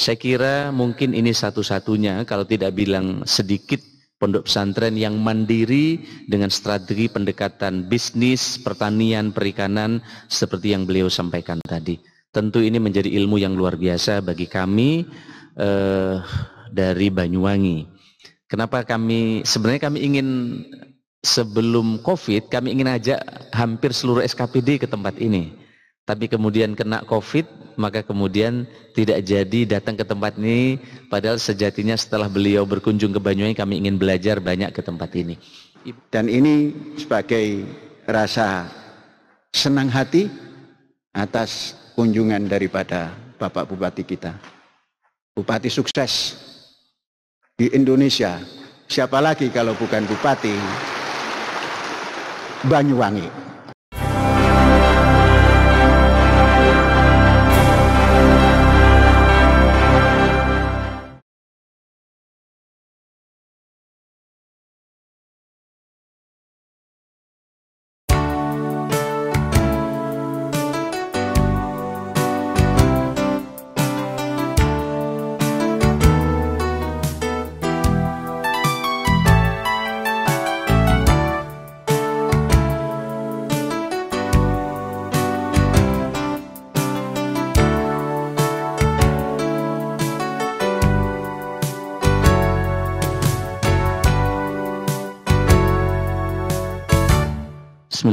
Saya kira mungkin ini satu-satunya kalau tidak bilang sedikit pondok pesantren yang mandiri dengan strategi pendekatan bisnis, pertanian, perikanan seperti yang beliau sampaikan tadi. Tentu ini menjadi ilmu yang luar biasa bagi kami eh, dari Banyuwangi. Kenapa kami sebenarnya kami ingin sebelum Covid kami ingin ajak hampir seluruh SKPD ke tempat ini. Tapi kemudian kena Covid maka kemudian tidak jadi datang ke tempat ini padahal sejatinya setelah beliau berkunjung ke Banyuwangi kami ingin belajar banyak ke tempat ini dan ini sebagai rasa senang hati atas kunjungan daripada Bapak Bupati kita Bupati sukses di Indonesia siapa lagi kalau bukan Bupati Banyuwangi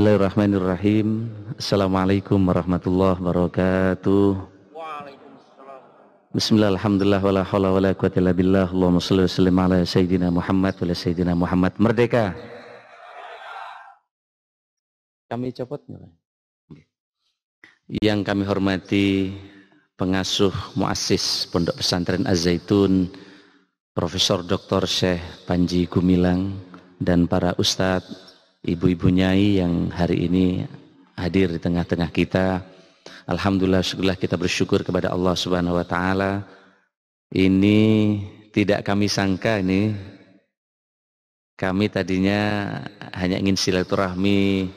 Bismillahirrahmanirrahim. Assalamualaikum warahmatullahi wabarakatuh. Bismillahirrahmanirrahim. alhamdulillah, wala hawla wala quwata illa billah. Allahumma salli wa sallim ala sayyidina Muhammad wa sayyidina Muhammad. Merdeka. Kami copot Yang kami hormati pengasuh muassis Pondok Pesantren Az-Zaitun, Profesor Dr. Syekh Panji Gumilang dan para ustadz ibu-ibu nyai yang hari ini hadir di tengah-tengah kita. Alhamdulillah syukurlah kita bersyukur kepada Allah Subhanahu wa taala. Ini tidak kami sangka ini kami tadinya hanya ingin silaturahmi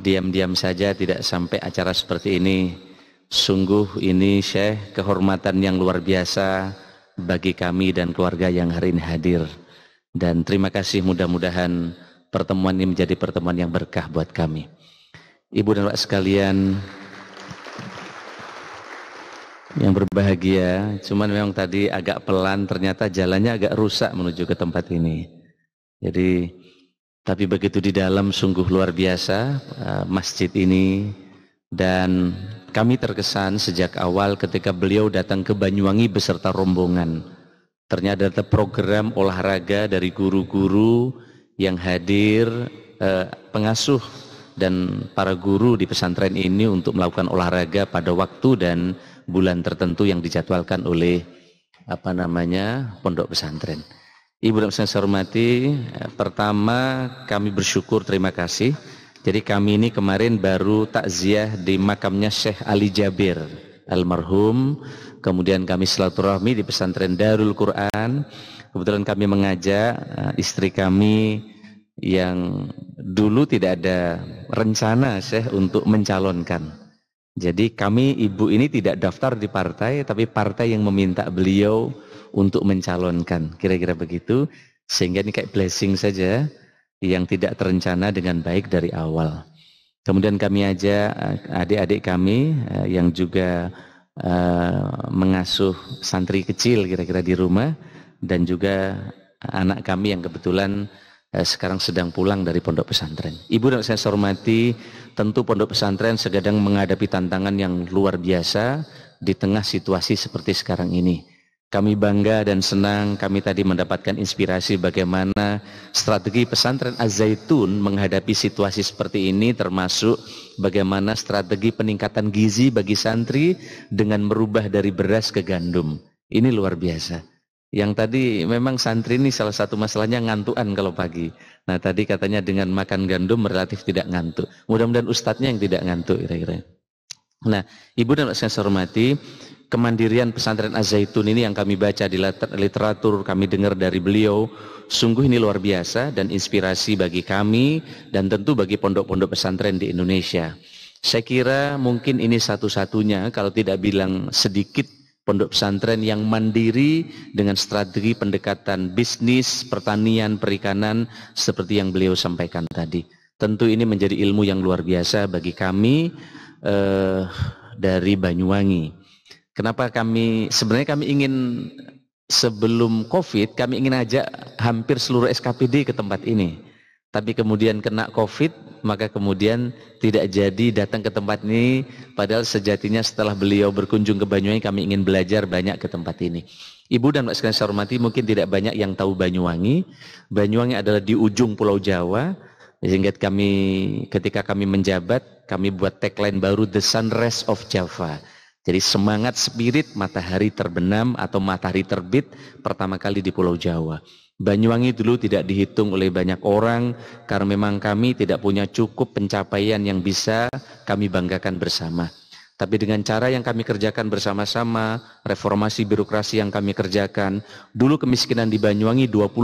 diam-diam saja tidak sampai acara seperti ini. Sungguh ini Syekh kehormatan yang luar biasa bagi kami dan keluarga yang hari ini hadir. Dan terima kasih mudah-mudahan pertemuan ini menjadi pertemuan yang berkah buat kami. Ibu dan Pak sekalian yang berbahagia, cuman memang tadi agak pelan ternyata jalannya agak rusak menuju ke tempat ini. Jadi tapi begitu di dalam sungguh luar biasa eh, masjid ini dan kami terkesan sejak awal ketika beliau datang ke Banyuwangi beserta rombongan. Ternyata ada program olahraga dari guru-guru yang hadir, eh, pengasuh dan para guru di pesantren ini untuk melakukan olahraga pada waktu dan bulan tertentu yang dijadwalkan oleh apa namanya pondok pesantren. Ibu dan saya hormati, eh, pertama kami bersyukur terima kasih. Jadi kami ini kemarin baru takziah di makamnya Syekh Ali Jabir almarhum. Kemudian kami silaturahmi di pesantren Darul Quran Kebetulan kami mengajak eh, istri kami yang dulu tidak ada rencana Syekh untuk mencalonkan. Jadi kami ibu ini tidak daftar di partai, tapi partai yang meminta beliau untuk mencalonkan. Kira-kira begitu. Sehingga ini kayak blessing saja yang tidak terencana dengan baik dari awal. Kemudian kami ajak eh, adik-adik kami eh, yang juga mengasuh santri kecil kira-kira di rumah dan juga anak kami yang kebetulan eh, sekarang sedang pulang dari pondok pesantren. Ibu dan saya hormati, tentu pondok pesantren sedang menghadapi tantangan yang luar biasa di tengah situasi seperti sekarang ini. Kami bangga dan senang kami tadi mendapatkan inspirasi bagaimana strategi pesantren Az-Zaitun menghadapi situasi seperti ini termasuk bagaimana strategi peningkatan gizi bagi santri dengan merubah dari beras ke gandum. Ini luar biasa. Yang tadi memang santri ini salah satu masalahnya ngantuan kalau pagi. Nah tadi katanya dengan makan gandum relatif tidak ngantuk. Mudah-mudahan ustadznya yang tidak ngantuk kira-kira. Nah, Ibu dan saya hormati, kemandirian pesantren Az-Zaitun ini yang kami baca di literatur, kami dengar dari beliau, sungguh ini luar biasa dan inspirasi bagi kami dan tentu bagi pondok-pondok pesantren di Indonesia. Saya kira mungkin ini satu-satunya kalau tidak bilang sedikit pondok pesantren yang mandiri dengan strategi pendekatan bisnis, pertanian, perikanan seperti yang beliau sampaikan tadi. Tentu ini menjadi ilmu yang luar biasa bagi kami eh, dari Banyuwangi. Kenapa kami sebenarnya kami ingin sebelum Covid kami ingin ajak hampir seluruh SKPD ke tempat ini. Tapi kemudian kena Covid maka kemudian tidak jadi datang ke tempat ini padahal sejatinya setelah beliau berkunjung ke Banyuwangi kami ingin belajar banyak ke tempat ini. Ibu dan Mbak sekalian saya hormati mungkin tidak banyak yang tahu Banyuwangi. Banyuwangi adalah di ujung Pulau Jawa sehingga kami ketika kami menjabat kami buat tagline baru The Sunrise of Java. Jadi semangat spirit matahari terbenam atau matahari terbit pertama kali di Pulau Jawa. Banyuwangi dulu tidak dihitung oleh banyak orang karena memang kami tidak punya cukup pencapaian yang bisa kami banggakan bersama. Tapi dengan cara yang kami kerjakan bersama-sama, reformasi birokrasi yang kami kerjakan, dulu kemiskinan di Banyuwangi 20,4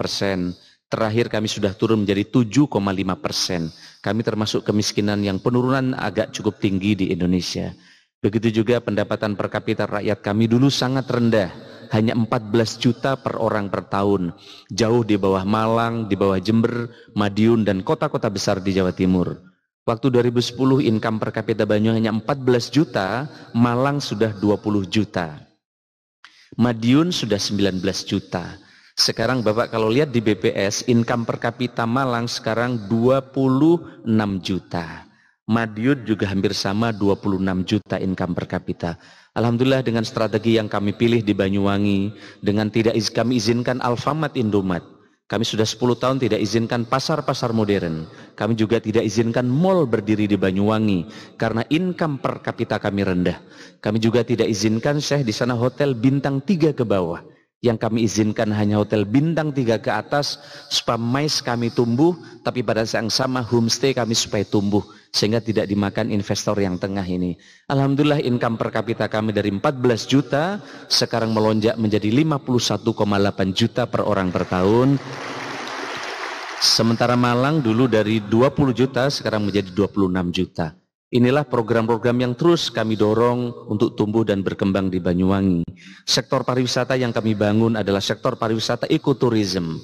persen, terakhir kami sudah turun menjadi 7,5 persen. Kami termasuk kemiskinan yang penurunan agak cukup tinggi di Indonesia. Begitu juga pendapatan per kapita rakyat kami dulu sangat rendah hanya 14 juta per orang per tahun. Jauh di bawah Malang, di bawah Jember, Madiun, dan kota-kota besar di Jawa Timur. Waktu 2010 income per kapita Banyu hanya 14 juta, Malang sudah 20 juta. Madiun sudah 19 juta. Sekarang Bapak kalau lihat di BPS, income per kapita Malang sekarang 26 juta. Madiun juga hampir sama 26 juta income per kapita. Alhamdulillah dengan strategi yang kami pilih di Banyuwangi, dengan tidak iz kami izinkan alfamat Indomat. Kami sudah 10 tahun tidak izinkan pasar-pasar modern. Kami juga tidak izinkan mall berdiri di Banyuwangi karena income per kapita kami rendah. Kami juga tidak izinkan Syekh di sana hotel bintang 3 ke bawah yang kami izinkan hanya hotel bintang tiga ke atas supaya mais kami tumbuh tapi pada saat yang sama homestay kami supaya tumbuh sehingga tidak dimakan investor yang tengah ini Alhamdulillah income per kapita kami dari 14 juta sekarang melonjak menjadi 51,8 juta per orang per tahun sementara Malang dulu dari 20 juta sekarang menjadi 26 juta Inilah program-program yang terus kami dorong untuk tumbuh dan berkembang di Banyuwangi. Sektor pariwisata yang kami bangun adalah sektor pariwisata ekoturism.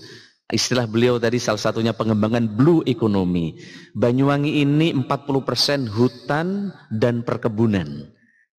Istilah beliau tadi salah satunya pengembangan blue economy. Banyuwangi ini 40% hutan dan perkebunan.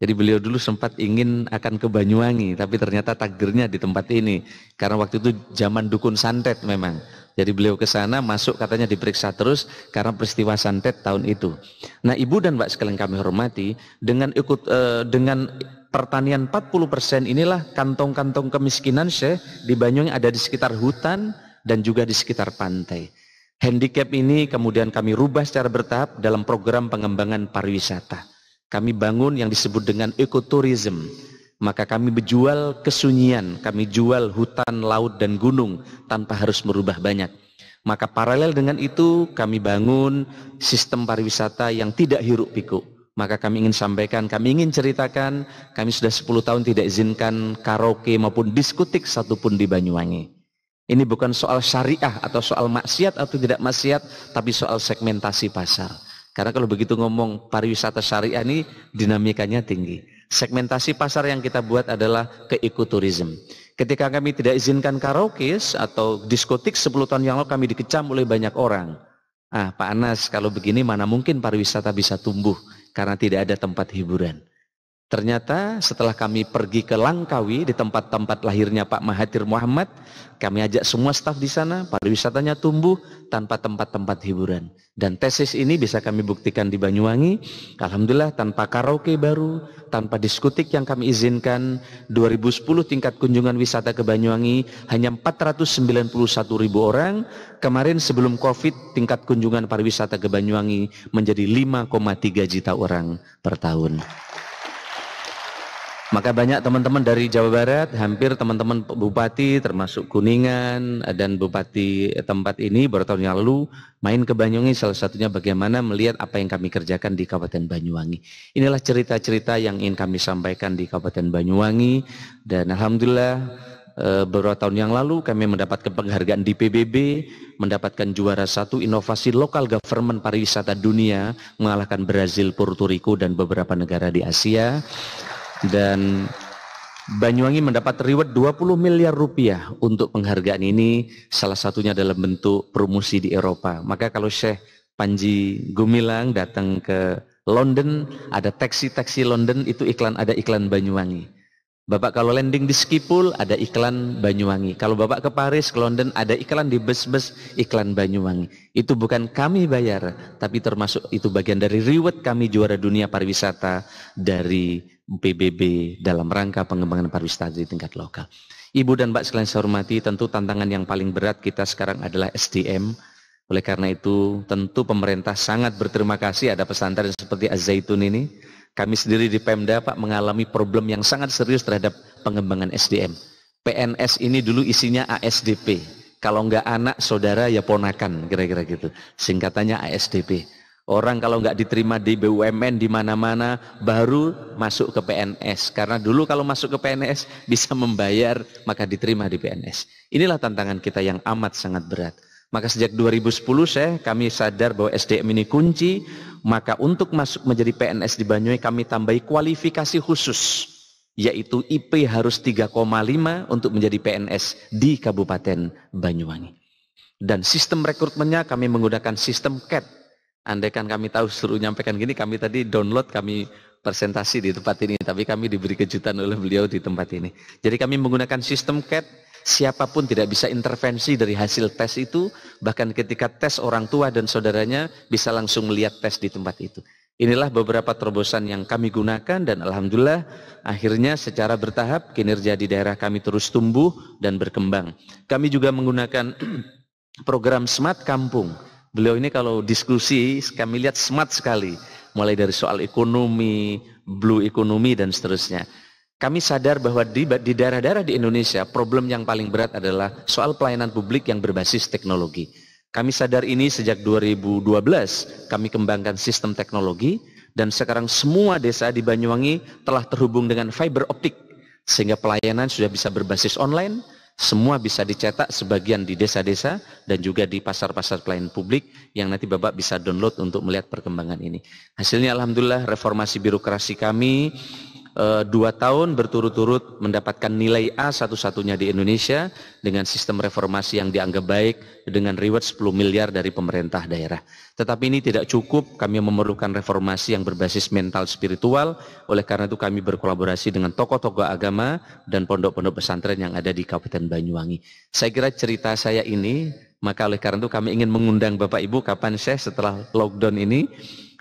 Jadi beliau dulu sempat ingin akan ke Banyuwangi, tapi ternyata takdirnya di tempat ini. Karena waktu itu zaman dukun santet memang. Jadi beliau ke sana masuk katanya diperiksa terus karena peristiwa santet tahun itu. Nah, Ibu dan mbak sekalian kami hormati, dengan ikut e, dengan pertanian 40% inilah kantong-kantong kemiskinan Syekh di Banyuwangi ada di sekitar hutan dan juga di sekitar pantai. Handicap ini kemudian kami rubah secara bertahap dalam program pengembangan pariwisata. Kami bangun yang disebut dengan ekoturism maka kami berjual kesunyian, kami jual hutan, laut, dan gunung tanpa harus merubah banyak. Maka paralel dengan itu kami bangun sistem pariwisata yang tidak hiruk pikuk. Maka kami ingin sampaikan, kami ingin ceritakan, kami sudah 10 tahun tidak izinkan karaoke maupun diskotik satupun di Banyuwangi. Ini bukan soal syariah atau soal maksiat atau tidak maksiat, tapi soal segmentasi pasar. Karena kalau begitu ngomong pariwisata syariah ini dinamikanya tinggi. Segmentasi pasar yang kita buat adalah ekoturism. Ketika kami tidak izinkan karaoke atau diskotik 10 tahun yang lalu kami dikecam oleh banyak orang. Ah, Pak Anas, kalau begini mana mungkin pariwisata bisa tumbuh karena tidak ada tempat hiburan. Ternyata setelah kami pergi ke Langkawi di tempat-tempat lahirnya Pak Mahathir Muhammad, kami ajak semua staf di sana, pariwisatanya tumbuh tanpa tempat-tempat hiburan. Dan tesis ini bisa kami buktikan di Banyuwangi, Alhamdulillah tanpa karaoke baru, tanpa diskotik yang kami izinkan, 2010 tingkat kunjungan wisata ke Banyuwangi hanya 491 ribu orang, kemarin sebelum COVID tingkat kunjungan pariwisata ke Banyuwangi menjadi 5,3 juta orang per tahun. Maka banyak teman-teman dari Jawa Barat, hampir teman-teman bupati termasuk Kuningan dan bupati tempat ini bertahun yang lalu main ke Banyuwangi salah satunya bagaimana melihat apa yang kami kerjakan di Kabupaten Banyuwangi. Inilah cerita-cerita yang ingin kami sampaikan di Kabupaten Banyuwangi dan alhamdulillah eh, beberapa tahun yang lalu kami mendapatkan penghargaan di PBB, mendapatkan juara satu inovasi lokal government pariwisata dunia, mengalahkan Brazil, Puerto Rico, dan beberapa negara di Asia. Dan Banyuwangi mendapat reward 20 miliar rupiah untuk penghargaan ini salah satunya dalam bentuk promosi di Eropa. Maka kalau Syekh Panji Gumilang datang ke London, ada taksi-taksi London itu iklan ada iklan Banyuwangi. Bapak kalau landing di Skipul ada iklan Banyuwangi. Kalau Bapak ke Paris, ke London ada iklan di bus-bus iklan Banyuwangi. Itu bukan kami bayar, tapi termasuk itu bagian dari reward kami juara dunia pariwisata dari PBB dalam rangka pengembangan pariwisata di tingkat lokal. Ibu dan Mbak sekalian saya hormati, tentu tantangan yang paling berat kita sekarang adalah SDM. Oleh karena itu, tentu pemerintah sangat berterima kasih ada pesantren seperti Az-Zaitun ini. Kami sendiri di Pemda, Pak, mengalami problem yang sangat serius terhadap pengembangan SDM. PNS ini dulu isinya ASDP. Kalau enggak anak, saudara, ya ponakan, kira-kira gitu. Singkatannya ASDP. Orang kalau nggak diterima di BUMN di mana-mana baru masuk ke PNS karena dulu kalau masuk ke PNS bisa membayar maka diterima di PNS. Inilah tantangan kita yang amat sangat berat. Maka sejak 2010 saya kami sadar bahwa SDM ini kunci, maka untuk masuk menjadi PNS di Banyuwangi kami tambahi kualifikasi khusus yaitu IP harus 3,5 untuk menjadi PNS di Kabupaten Banyuwangi. Dan sistem rekrutmennya kami menggunakan sistem CAT Andaikan kami tahu suruh nyampaikan gini, kami tadi download, kami presentasi di tempat ini. Tapi kami diberi kejutan oleh beliau di tempat ini. Jadi kami menggunakan sistem CAT, siapapun tidak bisa intervensi dari hasil tes itu. Bahkan ketika tes orang tua dan saudaranya bisa langsung melihat tes di tempat itu. Inilah beberapa terobosan yang kami gunakan dan Alhamdulillah akhirnya secara bertahap kinerja di daerah kami terus tumbuh dan berkembang. Kami juga menggunakan program Smart Kampung Beliau ini kalau diskusi kami lihat smart sekali. Mulai dari soal ekonomi, blue ekonomi dan seterusnya. Kami sadar bahwa di di daerah-daerah di Indonesia problem yang paling berat adalah soal pelayanan publik yang berbasis teknologi. Kami sadar ini sejak 2012 kami kembangkan sistem teknologi dan sekarang semua desa di Banyuwangi telah terhubung dengan fiber optik sehingga pelayanan sudah bisa berbasis online, semua bisa dicetak sebagian di desa-desa dan juga di pasar-pasar pelayan publik yang nanti Bapak bisa download untuk melihat perkembangan ini. Hasilnya Alhamdulillah reformasi birokrasi kami Eh, dua tahun berturut-turut mendapatkan nilai A satu-satunya di Indonesia dengan sistem reformasi yang dianggap baik dengan reward 10 miliar dari pemerintah daerah. Tetapi ini tidak cukup, kami memerlukan reformasi yang berbasis mental spiritual, oleh karena itu kami berkolaborasi dengan tokoh-tokoh agama dan pondok-pondok pesantren yang ada di Kabupaten Banyuwangi. Saya kira cerita saya ini, maka oleh karena itu kami ingin mengundang Bapak Ibu kapan saya setelah lockdown ini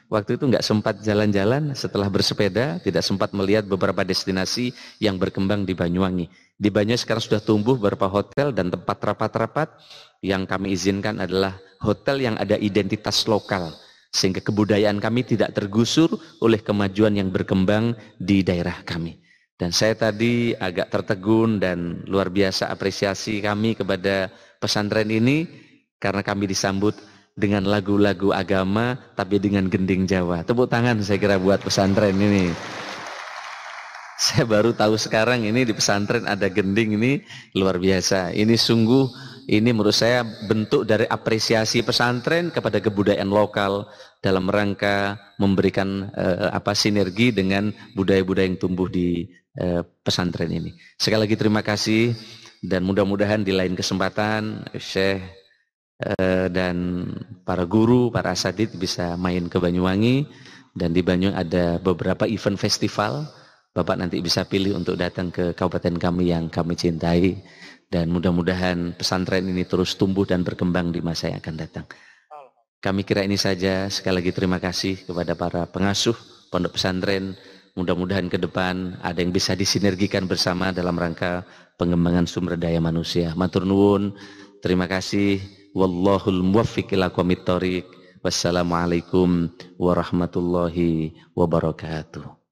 Waktu itu nggak sempat jalan-jalan setelah bersepeda, tidak sempat melihat beberapa destinasi yang berkembang di Banyuwangi. Di Banyuwangi sekarang sudah tumbuh beberapa hotel dan tempat rapat-rapat yang kami izinkan adalah hotel yang ada identitas lokal. Sehingga kebudayaan kami tidak tergusur oleh kemajuan yang berkembang di daerah kami. Dan saya tadi agak tertegun dan luar biasa apresiasi kami kepada pesantren ini karena kami disambut dengan lagu-lagu agama tapi dengan gending Jawa. Tepuk tangan saya kira buat pesantren ini. Saya baru tahu sekarang ini di pesantren ada gending ini luar biasa. Ini sungguh ini menurut saya bentuk dari apresiasi pesantren kepada kebudayaan lokal dalam rangka memberikan eh, apa sinergi dengan budaya-budaya yang tumbuh di eh, pesantren ini. Sekali lagi terima kasih dan mudah-mudahan di lain kesempatan Syekh Eh, dan para guru, para asadid bisa main ke Banyuwangi dan di Banyuwangi ada beberapa event festival. Bapak nanti bisa pilih untuk datang ke kabupaten kami yang kami cintai dan mudah-mudahan pesantren ini terus tumbuh dan berkembang di masa yang akan datang. Kami kira ini saja. Sekali lagi terima kasih kepada para pengasuh pondok pesantren. Mudah-mudahan ke depan ada yang bisa disinergikan bersama dalam rangka pengembangan sumber daya manusia. Matur terima kasih wallahul muwaffiq ila Wassalamualaikum warahmatullahi wabarakatuh.